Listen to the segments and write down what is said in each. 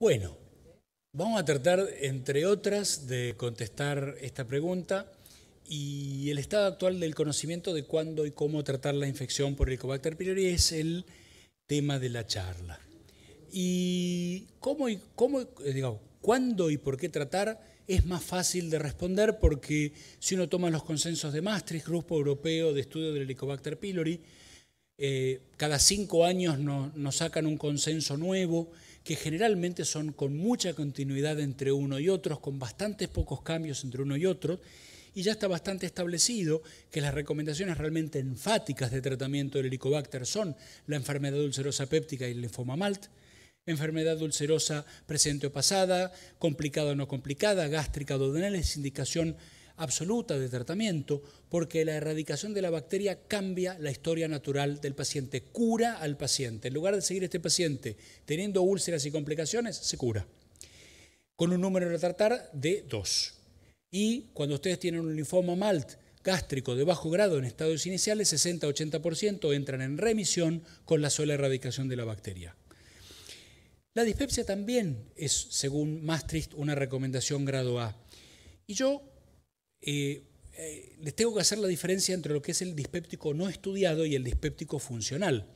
Bueno, vamos a tratar, entre otras, de contestar esta pregunta y el estado actual del conocimiento de cuándo y cómo tratar la infección por Helicobacter pylori es el tema de la charla. Y cómo y cómo, eh, cuándo y por qué tratar es más fácil de responder porque si uno toma los consensos de Maastricht, Grupo Europeo de Estudio del Helicobacter pylori, eh, cada cinco años nos sacan un consenso nuevo que generalmente son con mucha continuidad entre uno y otro, con bastantes pocos cambios entre uno y otro, y ya está bastante establecido que las recomendaciones realmente enfáticas de tratamiento del Helicobacter son la enfermedad ulcerosa péptica y el linfoma MALT, enfermedad ulcerosa presente o pasada, complicada o no complicada, gástrica o indicación absoluta de tratamiento, porque la erradicación de la bacteria cambia la historia natural del paciente, cura al paciente. En lugar de seguir este paciente teniendo úlceras y complicaciones, se cura, con un número de tratar de 2. Y cuando ustedes tienen un linfoma MALT gástrico de bajo grado en estados iniciales, 60-80% entran en remisión con la sola erradicación de la bacteria. La dispepsia también es, según Maastricht, una recomendación grado A. Y yo eh, eh, les tengo que hacer la diferencia entre lo que es el dispéptico no estudiado y el dispéptico funcional.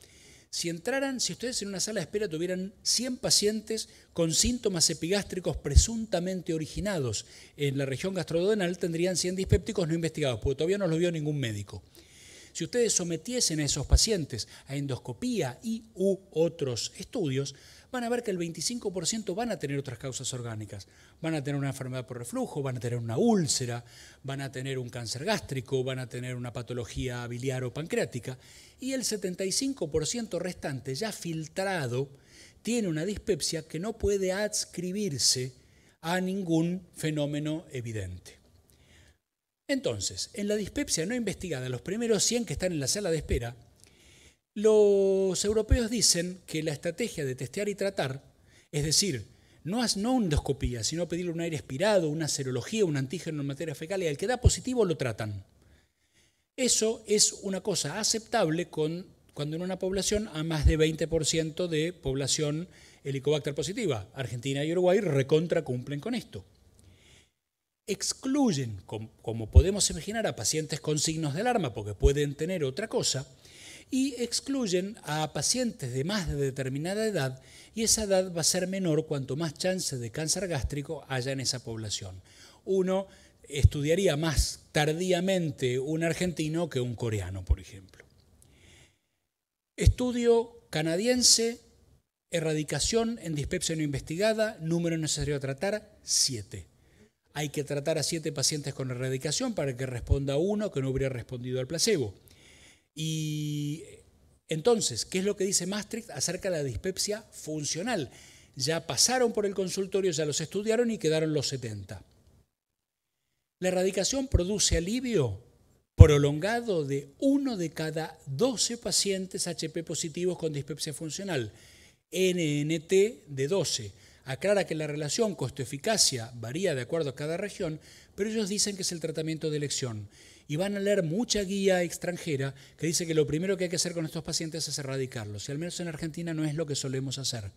Si entraran, si ustedes en una sala de espera tuvieran 100 pacientes con síntomas epigástricos presuntamente originados en la región gastrodenal, tendrían 100 dispépticos no investigados, porque todavía no los vio ningún médico. Si ustedes sometiesen a esos pacientes a endoscopía y u otros estudios, van a ver que el 25% van a tener otras causas orgánicas. Van a tener una enfermedad por reflujo, van a tener una úlcera, van a tener un cáncer gástrico, van a tener una patología biliar o pancreática. Y el 75% restante, ya filtrado, tiene una dispepsia que no puede adscribirse a ningún fenómeno evidente. Entonces, en la dispepsia no investigada, los primeros 100 que están en la sala de espera, los europeos dicen que la estrategia de testear y tratar, es decir, no, haz no endoscopía, sino pedirle un aire expirado, una serología, un antígeno en materia fecal, y al que da positivo lo tratan. Eso es una cosa aceptable cuando en una población a más de 20% de población helicobacter positiva. Argentina y Uruguay recontra cumplen con esto. Excluyen, como podemos imaginar, a pacientes con signos de alarma porque pueden tener otra cosa, y excluyen a pacientes de más de determinada edad y esa edad va a ser menor cuanto más chance de cáncer gástrico haya en esa población. Uno estudiaría más tardíamente un argentino que un coreano, por ejemplo. Estudio canadiense, erradicación en dispepsia no investigada, número necesario a tratar, 7. Hay que tratar a 7 pacientes con erradicación para que responda uno que no hubiera respondido al placebo. Y eh, entonces, ¿qué es lo que dice Maastricht acerca de la dispepsia funcional? Ya pasaron por el consultorio, ya los estudiaron y quedaron los 70. La erradicación produce alivio prolongado de uno de cada 12 pacientes HP positivos con dispepsia funcional, NNT de 12. Aclara que la relación costo-eficacia varía de acuerdo a cada región, pero ellos dicen que es el tratamiento de elección y van a leer mucha guía extranjera que dice que lo primero que hay que hacer con estos pacientes es erradicarlos. Y al menos en Argentina no es lo que solemos hacer.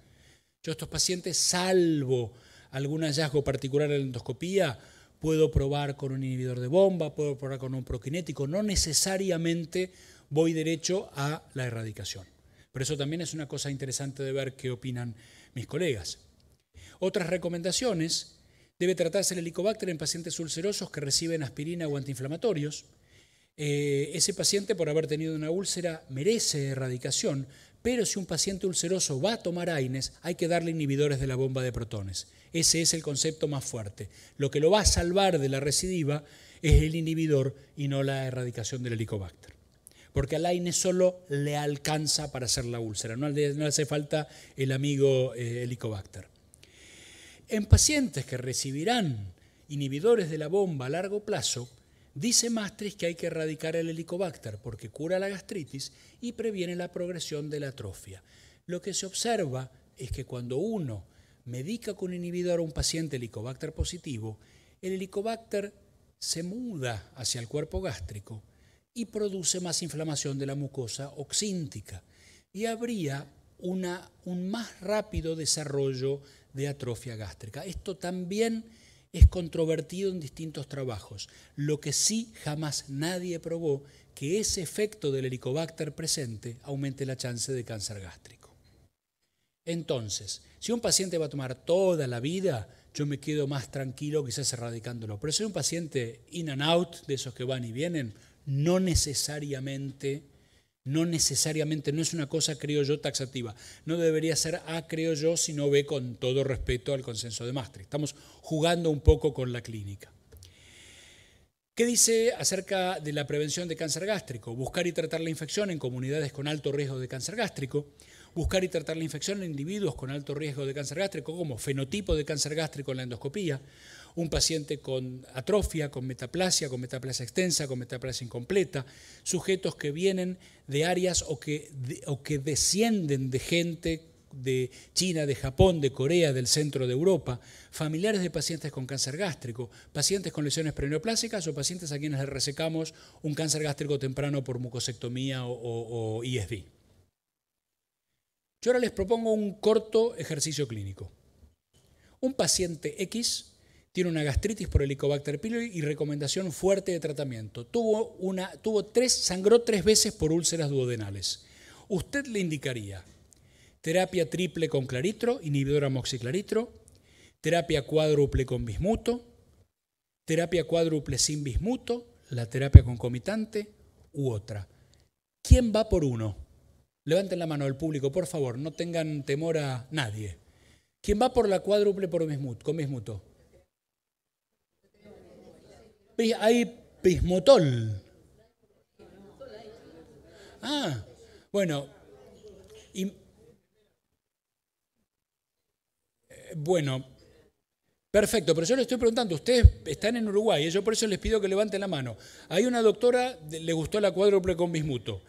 Yo estos pacientes, salvo algún hallazgo particular en la endoscopía, puedo probar con un inhibidor de bomba, puedo probar con un prokinético, no necesariamente voy derecho a la erradicación. Pero eso también es una cosa interesante de ver qué opinan mis colegas. Otras recomendaciones Debe tratarse el helicobacter en pacientes ulcerosos que reciben aspirina o antiinflamatorios. Eh, ese paciente, por haber tenido una úlcera, merece erradicación, pero si un paciente ulceroso va a tomar AINES, hay que darle inhibidores de la bomba de protones. Ese es el concepto más fuerte. Lo que lo va a salvar de la recidiva es el inhibidor y no la erradicación del helicobacter. Porque al AINES solo le alcanza para hacer la úlcera, no, le, hace falta el amigo eh, helicobacter. En pacientes que recibirán inhibidores de la bomba a largo plazo, dice Mastris que hay que erradicar el helicobacter porque cura la gastritis y previene la progresión de la atrofia. Lo que se observa es que cuando uno medica con inhibidor a un paciente helicobacter positivo, el helicobacter se muda hacia el cuerpo gástrico y produce más inflamación de la mucosa oxíntica y habría un más rápido desarrollo de atrofia gástrica. Esto también es controvertido en distintos trabajos. Lo que sí jamás nadie probó que ese efecto del helicobacter presente aumente la chance de cáncer gástrico. Entonces, si un paciente va a tomar toda la vida, yo me quedo más tranquilo quizás erradicándolo. Pero si un paciente in and out, de esos que van y vienen, no necesariamente no necesariamente, no es una cosa, creo yo, taxativa. No debería ser A, ah, creo yo, sino B, con todo respeto al consenso de Maastricht. Estamos jugando un poco con la clínica. ¿Qué dice acerca de la prevención de cáncer gástrico? Buscar y tratar la infección en comunidades con alto riesgo de cáncer gástrico. Buscar y tratar la infección en individuos con alto riesgo de cáncer gástrico, como fenotipo de cáncer gástrico en la endoscopía un paciente con atrofia, con metaplasia, con metaplasia extensa, con metaplasia incompleta, sujetos que vienen de áreas o que, o que descienden de gente de China, de Japón, de Corea, del centro de Europa, familiares de pacientes con cáncer gástrico, pacientes con lesiones preneoplásicas o pacientes a quienes les resecamos un cáncer gástrico temprano por mucosectomía o, ISD. Yo ahora les propongo un corto ejercicio clínico. Un paciente X tiene una gastritis por Helicobacter pylori y recomendación fuerte de tratamiento. Tuvo, una, tuvo tres, sangró tres veces por úlceras duodenales. Usted le indicaría terapia triple con claritro, inhibidor amoxiclaritro, terapia cuádruple con bismuto, terapia cuádruple sin bismuto, la terapia concomitante u otra. ¿Quién va por uno? Levanten la mano al público, por favor, no tengan temor a nadie. ¿Quién va por la cuádruple por con bismuto? hay Pismotol. Ah, bueno. Eh, bueno, perfecto, pero yo le estoy preguntando, ustedes están en Uruguay, y eh, yo por eso les pido que levanten la mano. Hay una doctora, le gustó la cuádruple con bismuto.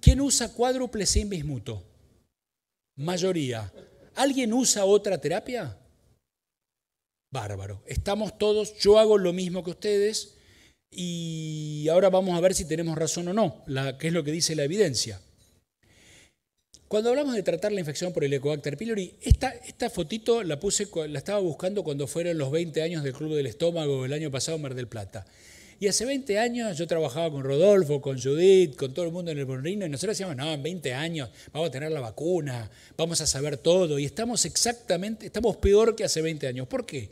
¿Quién usa cuádruple sin bismuto? Mayoría. ¿Alguien usa otra terapia? Bárbaro. Estamos todos, yo hago lo mismo que ustedes y ahora vamos a ver si tenemos razón o no, la, que es lo que dice la evidencia. Cuando hablamos de tratar la infección por el Helicobacter pylori, esta, esta fotito la puse, la estaba buscando cuando fueron los 20 años del Club del Estómago el año pasado en Mar del Plata. Y hace 20 años yo trabajaba con Rodolfo, con Judith, con todo el mundo en el Bonrino, y nosotros decíamos, no, en 20 años vamos a tener la vacuna, vamos a saber todo, y estamos exactamente, estamos peor que hace 20 años. ¿Por qué?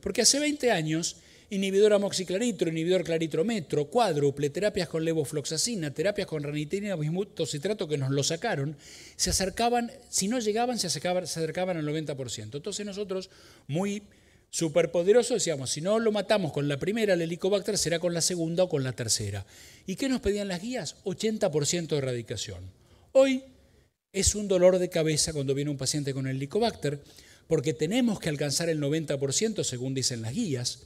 Porque hace 20 años inhibidor amoxiclaritro, inhibidor claritrometro, cuádruple, terapias con levofloxacina, terapias con ranitina, citrato que nos lo sacaron, se acercaban, si no llegaban, se acercaban, se acercaban al 90%. Entonces nosotros, muy Superpoderoso, decíamos, si no lo matamos con la primera, el helicobacter será con la segunda o con la tercera. ¿Y qué nos pedían las guías? 80% de erradicación. Hoy es un dolor de cabeza cuando viene un paciente con el helicobacter, porque tenemos que alcanzar el 90% según dicen las guías.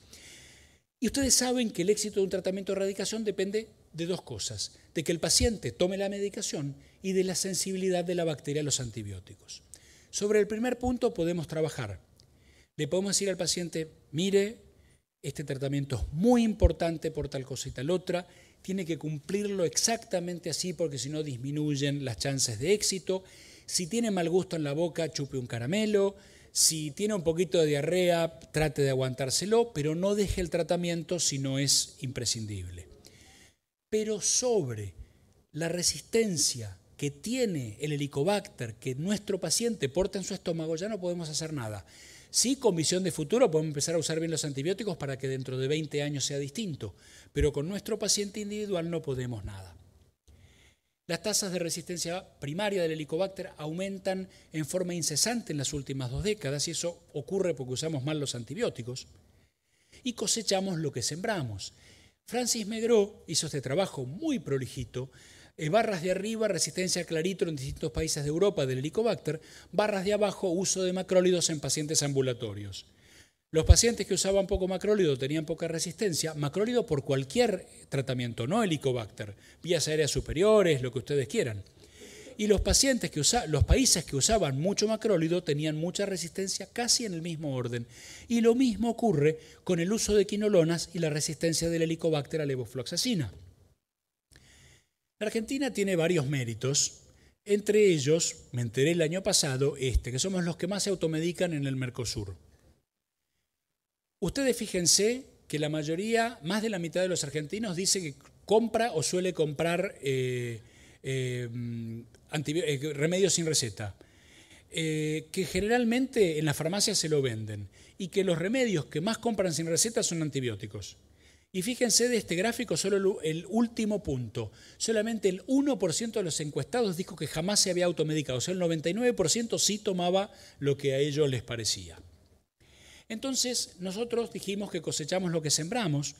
Y ustedes saben que el éxito de un tratamiento de erradicación depende de dos cosas, de que el paciente tome la medicación y de la sensibilidad de la bacteria a los antibióticos. Sobre el primer punto podemos trabajar le podemos decir al paciente, mire, este tratamiento es muy importante por tal cosa y tal otra, tiene que cumplirlo exactamente así porque si no disminuyen las chances de éxito. Si tiene mal gusto en la boca, chupe un caramelo. Si tiene un poquito de diarrea, trate de aguantárselo, pero no deje el tratamiento si no es imprescindible. Pero sobre la resistencia que tiene el helicobacter que nuestro paciente porta en su estómago, ya no podemos hacer nada. Sí, con visión de futuro podemos empezar a usar bien los antibióticos para que dentro de 20 años sea distinto, pero con nuestro paciente individual no podemos nada. Las tasas de resistencia primaria del helicobacter aumentan en forma incesante en las últimas dos décadas y eso ocurre porque usamos mal los antibióticos y cosechamos lo que sembramos. Francis Megro hizo este trabajo muy prolijito eh, barras de arriba, resistencia a claritromicina en distintos países de Europa del Helicobacter, barras de abajo, uso de macrólidos en pacientes ambulatorios. Los pacientes que usaban poco macrólido tenían poca resistencia, macrólido por cualquier tratamiento, no helicobacter, vías aéreas superiores, lo que ustedes quieran. Y los, pacientes que usaban, los países que usaban mucho macrólido tenían mucha resistencia casi en el mismo orden. Y lo mismo ocurre con el uso de quinolonas y la resistencia del helicobacter a levofloxacina. Argentina tiene varios méritos, entre ellos, me enteré el año pasado, este, que somos los que más se automedican en el Mercosur. Ustedes fíjense que la mayoría, más de la mitad de los argentinos, dice que compra o suele comprar eh, eh, eh, remedios sin receta, que generalmente en las farmacias se lo venden, y que los remedios que más compran sin receta son antibióticos. Y fíjense de este gráfico solo el último punto. Solamente el 1% de los encuestados dijo que jamás se había automedicado. O sea, el 99% sí tomaba lo que a ellos les parecía. Entonces, nosotros dijimos que cosechamos lo que sembramos.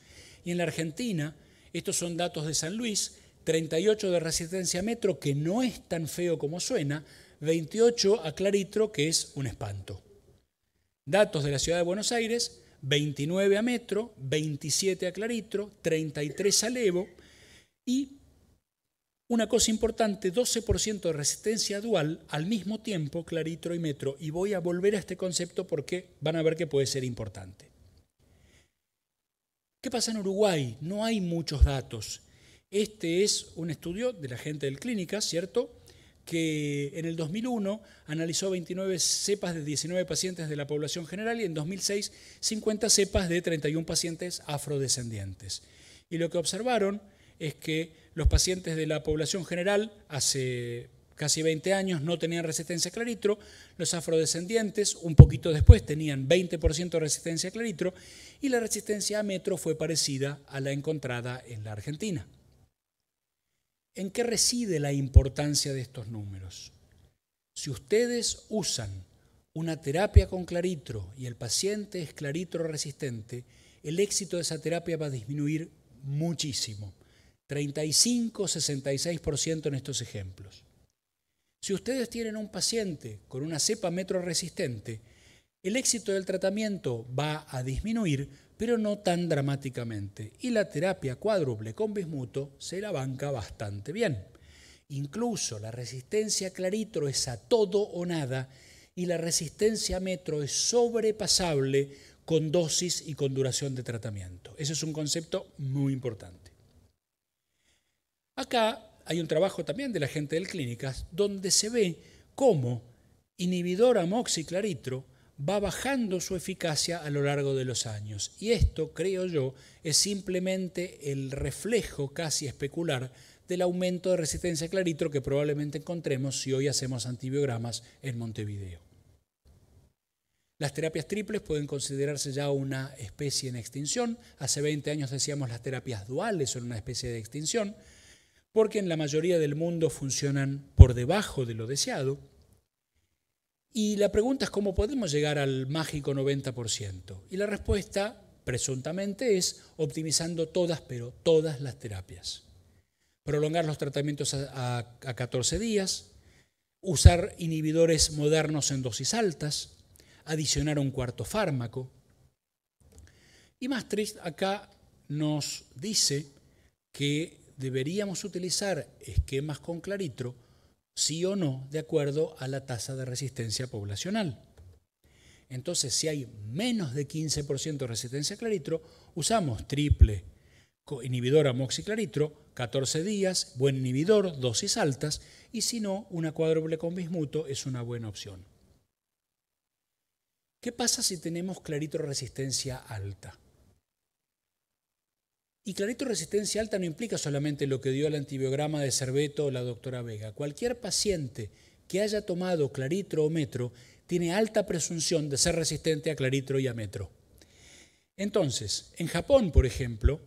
Y en la Argentina, estos son datos de San Luis, 38 de resistencia metro, que no es tan feo como suena, 28 a claritro, que es un espanto. Datos de la ciudad de Buenos Aires, 29 a Metro, 27 a Claritro, 33 a Levo y una cosa importante, 12% de resistencia dual al mismo tiempo Claritro y Metro. Y voy a volver a este concepto porque van a ver que puede ser importante. ¿Qué pasa en Uruguay? No hay muchos datos. Este es un estudio de la gente del Clínica, ¿cierto? que en el 2001 analizó 29 cepas de 19 pacientes de la población general y en 2006 50 cepas de 31 pacientes afrodescendientes. Y lo que observaron es que los pacientes de la población general hace casi 20 años no tenían resistencia a claritro, los afrodescendientes un poquito después tenían 20% de resistencia a claritro y la resistencia a metro fue parecida a la encontrada en la Argentina. ¿En qué reside la importancia de estos números? Si ustedes usan una terapia con claritro y el paciente es claritro resistente, el éxito de esa terapia va a disminuir muchísimo, 35-66% en estos ejemplos. Si ustedes tienen un paciente con una cepa metro resistente, el éxito del tratamiento va a disminuir pero no tan dramáticamente. Y la terapia cuádruple con bismuto se la banca bastante bien. Incluso la resistencia claritro es a todo o nada y la resistencia metro es sobrepasable con dosis y con duración de tratamiento. Ese es un concepto muy importante. Acá hay un trabajo también de la gente del Clínicas donde se ve cómo inhibidor amoxiclaritro va bajando su eficacia a lo largo de los años. Y esto, creo yo, es simplemente el reflejo casi especular del aumento de resistencia a claritro que probablemente encontremos si hoy hacemos antibiogramas en Montevideo. Las terapias triples pueden considerarse ya una especie en extinción. Hace 20 años decíamos las terapias duales son una especie de extinción, porque en la mayoría del mundo funcionan por debajo de lo deseado y la pregunta es cómo podemos llegar al mágico 90%. Y la respuesta, presuntamente, es optimizando todas, pero todas las terapias. Prolongar los tratamientos a, 14 días, usar inhibidores modernos en dosis altas, adicionar un cuarto fármaco. Y Maastricht acá nos dice que deberíamos utilizar esquemas con claritro sí o no, de acuerdo a la tasa de resistencia poblacional. Entonces, si hay menos de 15% de resistencia a claritro, usamos triple inhibidor amoxiclaritro, 14 días, buen inhibidor, dosis altas, y si no, una cuádruple con bismuto es una buena opción. ¿Qué pasa si tenemos claritro resistencia alta? Y clarito resistencia alta no implica solamente lo que dio el antibiograma de Cerveto o la doctora Vega. Cualquier paciente que haya tomado claritro o metro tiene alta presunción de ser resistente a claritro y a metro. Entonces, en Japón, por ejemplo,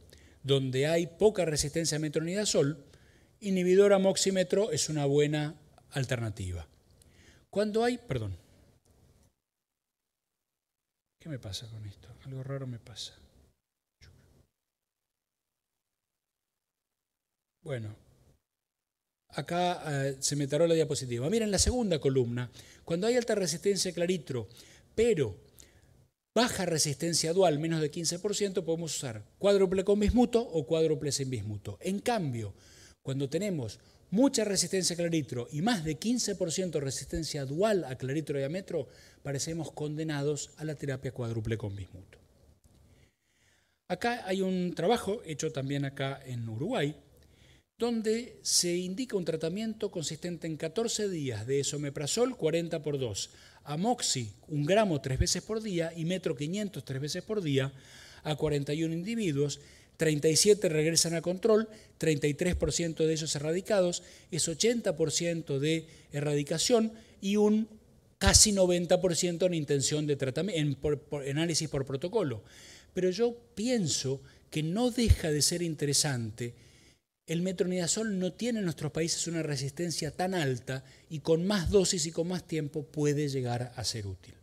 donde hay poca resistencia a metronidazol, inhibidor moximetro es una buena alternativa. Cuando hay, perdón, ¿qué me pasa con esto? Algo raro me pasa. Bueno, acá eh, se me taró la diapositiva. Miren la segunda columna. Cuando hay alta resistencia a claritro, pero baja resistencia dual, menos de 15%, podemos usar cuádruple con bismuto o cuádruple sin bismuto. En cambio, cuando tenemos mucha resistencia a claritro y más de 15% resistencia dual a claritro y a parecemos condenados a la terapia cuádruple con bismuto. Acá hay un trabajo hecho también acá en Uruguay, donde se indica un tratamiento consistente en 14 días de esomeprazol 40 por 2, amoxi un gramo tres veces por día y metro 500 tres veces por día a 41 individuos, 37 regresan a control, 33% de ellos erradicados, es 80% de erradicación y un casi 90% en intención de tratamiento, en análisis por protocolo. Pero yo pienso que no deja de ser interesante el metronidazol no tiene en nuestros países una resistencia tan alta y con más dosis y con más tiempo puede llegar a ser útil.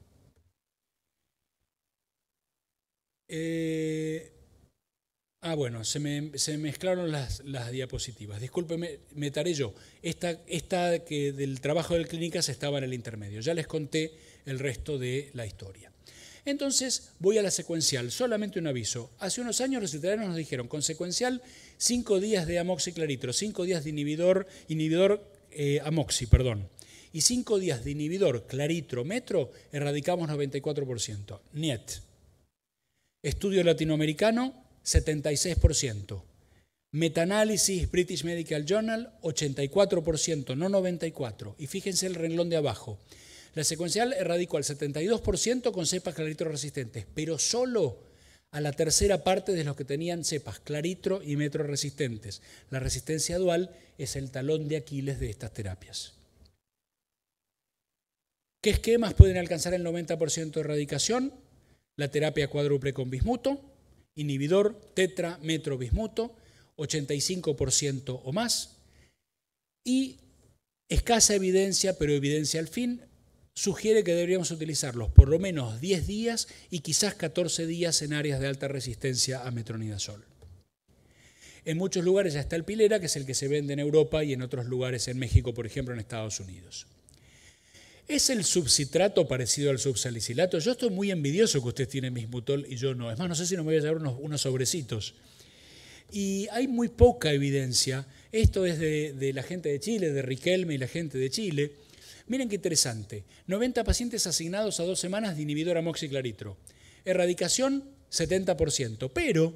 Eh, ah, bueno, se mezclaron las, diapositivas. Discúlpeme, me taré yo. Esta, que del trabajo clínica se estaba en el intermedio. Ya les conté el resto de la historia. Entonces voy a la secuencial, solamente un aviso. Hace unos años los italianos nos dijeron, con secuencial, 5 días de amoxiclaritro, 5 días de inhibidor, inhibidor eh, amoxi, perdón. Y 5 días de inhibidor claritro metro, erradicamos 94%. NIET. Estudio latinoamericano, 76%. Metanálisis British Medical Journal, 84%, no 94%. Y fíjense el renglón de abajo. La secuencial erradicó al 72% con cepas claritro resistentes, pero solo a la tercera parte de los que tenían cepas claritro y metro resistentes. La resistencia dual es el talón de Aquiles de estas terapias. ¿Qué esquemas pueden alcanzar el 90% de erradicación? La terapia cuádruple con bismuto, inhibidor, tetra, metro, bismuto, 85% o más. Y escasa evidencia, pero evidencia al fin, sugiere que deberíamos utilizarlos por lo menos 10 días y quizás 14 días en áreas de alta resistencia a metronidazol. En muchos lugares ya está el pilera, que es el que se vende en Europa y en otros lugares en México, por ejemplo, en Estados Unidos. ¿Es el subcitrato parecido al subsalicilato? Yo estoy muy envidioso que usted tiene bismutol y yo no. Es más, no sé si no me voy a llevar unos, sobrecitos. Y hay muy poca evidencia. Esto es de la gente de Chile, de Riquelme y la gente de Chile Miren qué interesante. 90 pacientes asignados a dos semanas de inhibidor amoxiclaritro. Erradicación 70%. Pero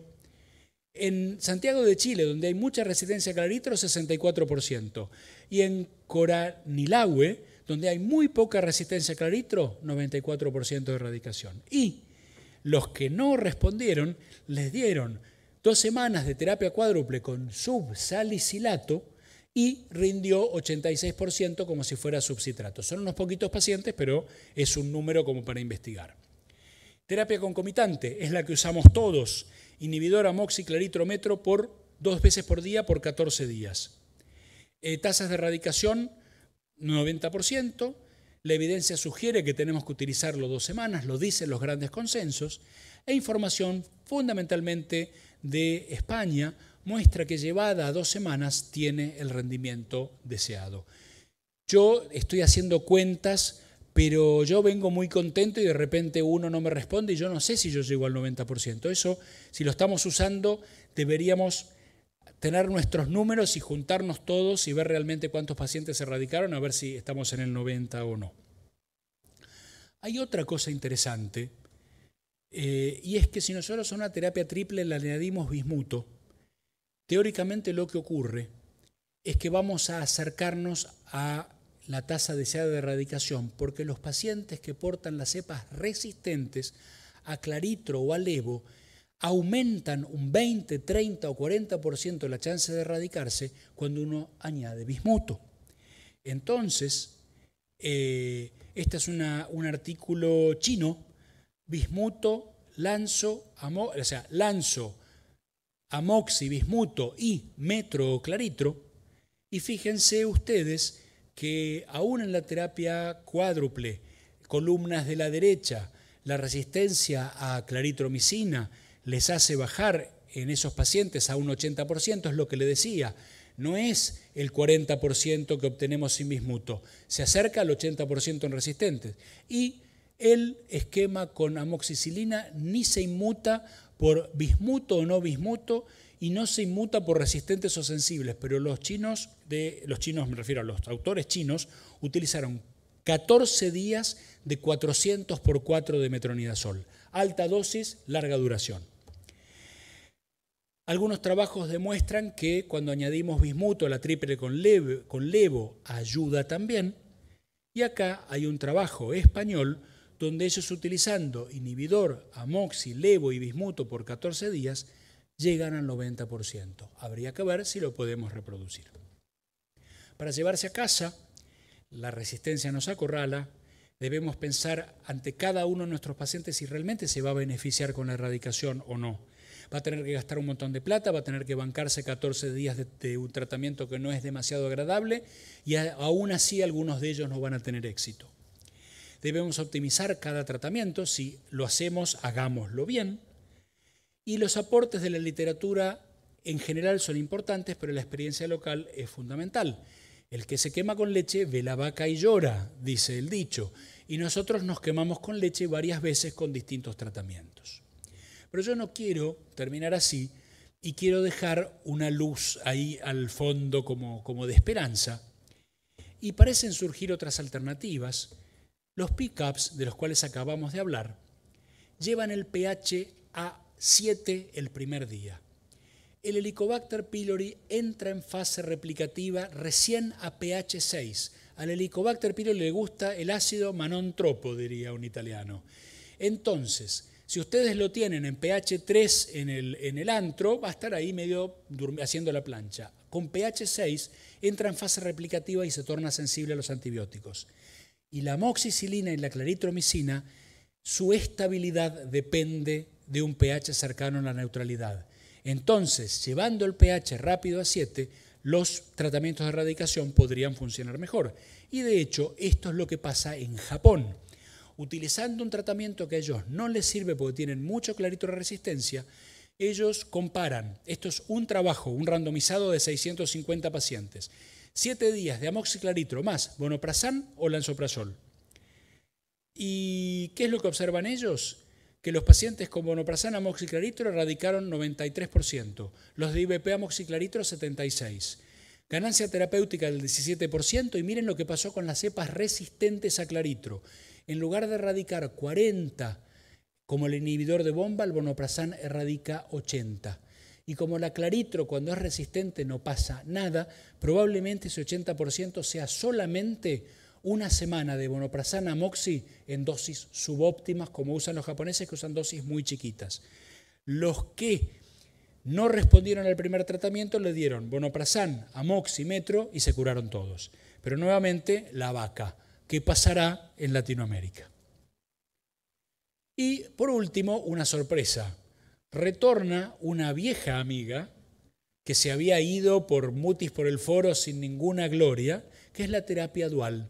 en Santiago de Chile, donde hay mucha resistencia a claritro, 64%. Y en Coranilagüe, donde hay muy poca resistencia a claritro, 94% de erradicación. Y los que no respondieron les dieron dos semanas de terapia cuádruple con subsalicilato y rindió 86% como si fuera subsitrato. Son unos poquitos pacientes, pero es un número como para investigar. Terapia concomitante es la que usamos todos, inhibidor moxiclaritrometro por dos veces por día por 14 días. Eh, tasas de erradicación 90%, la evidencia sugiere que tenemos que utilizarlo dos semanas, lo dicen los grandes consensos, e información fundamentalmente de España, muestra que llevada dos semanas tiene el rendimiento deseado. Yo estoy haciendo cuentas, pero yo vengo muy contento y de repente uno no me responde y yo no sé si yo llego al 90%. Eso, si lo estamos usando, deberíamos tener nuestros números y juntarnos todos y ver realmente cuántos pacientes se erradicaron, a ver si estamos en el 90 o no. Hay otra cosa interesante, eh, y es que si nosotros a una terapia triple le añadimos bismuto, Teóricamente lo que ocurre es que vamos a acercarnos a la tasa deseada de erradicación, porque los pacientes que portan las cepas resistentes a claritro o a levo aumentan un 20, 30 o 40% la chance de erradicarse cuando uno añade bismuto. Entonces, eh, este es un artículo chino, bismuto, lanzo, amor, o sea, lanzo, amoxi, bismuto y claritro. Y fíjense ustedes que aún en la terapia cuádruple, columnas de la derecha, la resistencia a claritromicina les hace bajar en esos pacientes a un 80%, es lo que le decía. No es el 40% que obtenemos sin bismuto, se acerca al 80% en resistentes. Y el esquema con amoxicilina ni se inmuta por bismuto o no bismuto y no se inmuta por resistentes o sensibles, pero los chinos, de, los chinos me refiero a los autores chinos, utilizaron 14 días de 400 por 4 de metronidazol, alta dosis, larga duración. Algunos trabajos demuestran que cuando añadimos bismuto, a la triple con, con levo ayuda también. Y acá hay un trabajo español donde ellos utilizando inhibidor, amoxi, levo y bismuto por 14 días, llegan al 90%. Habría que ver si lo podemos reproducir. Para llevarse a casa, la resistencia nos acorrala, debemos pensar ante cada uno de nuestros pacientes si realmente se va a beneficiar con la erradicación o no. Va a tener que gastar un montón de plata, va a tener que bancarse 14 días de, un tratamiento que no es demasiado agradable y aún así algunos de ellos no van a tener éxito. Debemos optimizar cada tratamiento, si lo hacemos, hagámoslo bien. Y los aportes de la literatura en general son importantes, pero la experiencia local es fundamental. El que se quema con leche ve la vaca y llora, dice el dicho. Y nosotros nos quemamos con leche varias veces con distintos tratamientos. Pero yo no quiero terminar así y quiero dejar una luz ahí al fondo como, como de esperanza. Y parecen surgir otras alternativas los pickups, de los cuales acabamos de hablar, llevan el pH a 7 el primer día. El Helicobacter pylori entra en fase replicativa recién a pH 6. Al Helicobacter pylori le gusta el ácido manontropo, diría un italiano. Entonces, si ustedes lo tienen en pH 3 en el, en el antro, va a estar ahí medio haciendo la plancha. Con pH 6 entra en fase replicativa y se torna sensible a los antibióticos y la amoxicilina y la claritromicina, su estabilidad depende de un pH cercano a la neutralidad. Entonces, llevando el pH rápido a 7, los tratamientos de erradicación podrían funcionar mejor. Y de hecho, esto es lo que pasa en Japón. Utilizando un tratamiento que a ellos no les sirve porque tienen mucho clarito resistencia, ellos comparan, esto es un trabajo, un randomizado de 650 pacientes, 7 días de amoxiclaritro más bonoprazán o lanzoprazol. ¿Y qué es lo que observan ellos? Que los pacientes con bonoprazán amoxiclaritro erradicaron 93%, los de IBP amoxiclaritro 76%. Ganancia terapéutica del 17% y miren lo que pasó con las cepas resistentes a claritro. En lugar de erradicar 40 como el inhibidor de bomba, el bonoprazán erradica 80. Y como la claritro cuando es resistente no pasa nada, probablemente ese 80% sea solamente una semana de Bonoprasan, moxi en dosis subóptimas, como usan los japoneses que usan dosis muy chiquitas. Los que no respondieron al primer tratamiento le dieron Bonoprasan, amoxi, metro y se curaron todos. Pero nuevamente la vaca, ¿qué pasará en Latinoamérica? Y por último, una sorpresa retorna una vieja amiga que se había ido por mutis por el foro sin ninguna gloria, que es la terapia dual.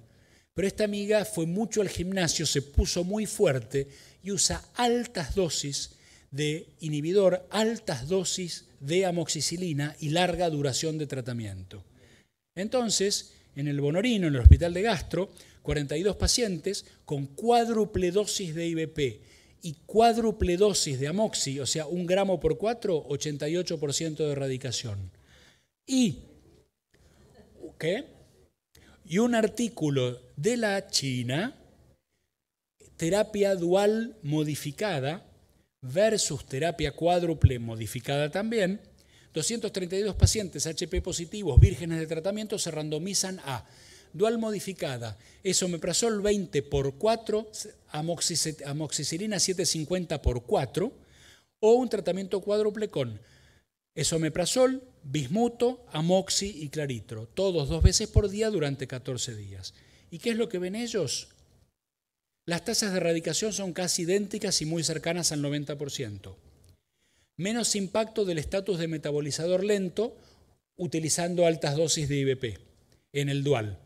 Pero esta amiga fue mucho al gimnasio, se puso muy fuerte y usa altas dosis de inhibidor, altas dosis de amoxicilina y larga duración de tratamiento. Entonces, en el Bonorino, en el hospital de gastro, 42 pacientes con cuádruple dosis de IBP y cuádruple dosis de amoxi, o sea, un gramo por cuatro, 88% de erradicación. Y, ¿qué? Y un artículo de la China, terapia dual modificada versus terapia cuádruple modificada también, 232 pacientes HP positivos, vírgenes de tratamiento, se randomizan a dual modificada, esomeprazol 20 por 4, amoxicilina 750 por 4, o un tratamiento cuádruple con esomeprazol, bismuto, amoxi y claritro, todos dos veces por día durante 14 días. ¿Y qué es lo que ven ellos? Las tasas de erradicación son casi idénticas y muy cercanas al 90%. Menos impacto del estatus de metabolizador lento utilizando altas dosis de IBP en el dual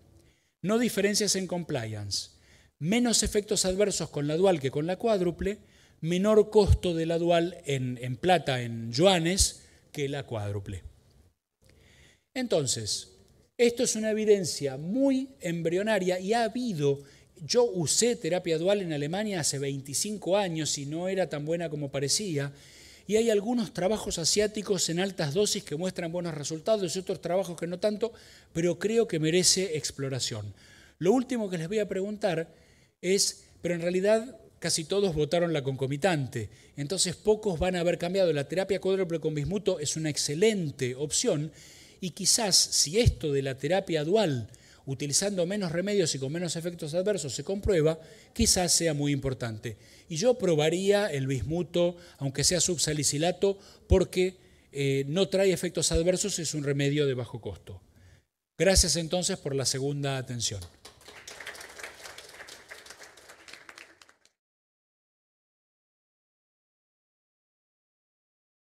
no diferencias en compliance, menos efectos adversos con la dual que con la cuádruple, menor costo de la dual en, plata, en yuanes, que la cuádruple. Entonces, esto es una evidencia muy embrionaria y ha habido, yo usé terapia dual en Alemania hace 25 años y no era tan buena como parecía, y hay algunos trabajos asiáticos en altas dosis que muestran buenos resultados y otros trabajos que no tanto, pero creo que merece exploración. Lo último que les voy a preguntar es, pero en realidad casi todos votaron la concomitante, entonces pocos van a haber cambiado. La terapia cuádruple con bismuto es una excelente opción y quizás si esto de la terapia dual utilizando menos remedios y con menos efectos adversos se comprueba, quizás sea muy importante y yo probaría el bismuto, aunque sea subsalicilato, porque eh, no trae efectos adversos, es un remedio de bajo costo. Gracias entonces por la segunda atención.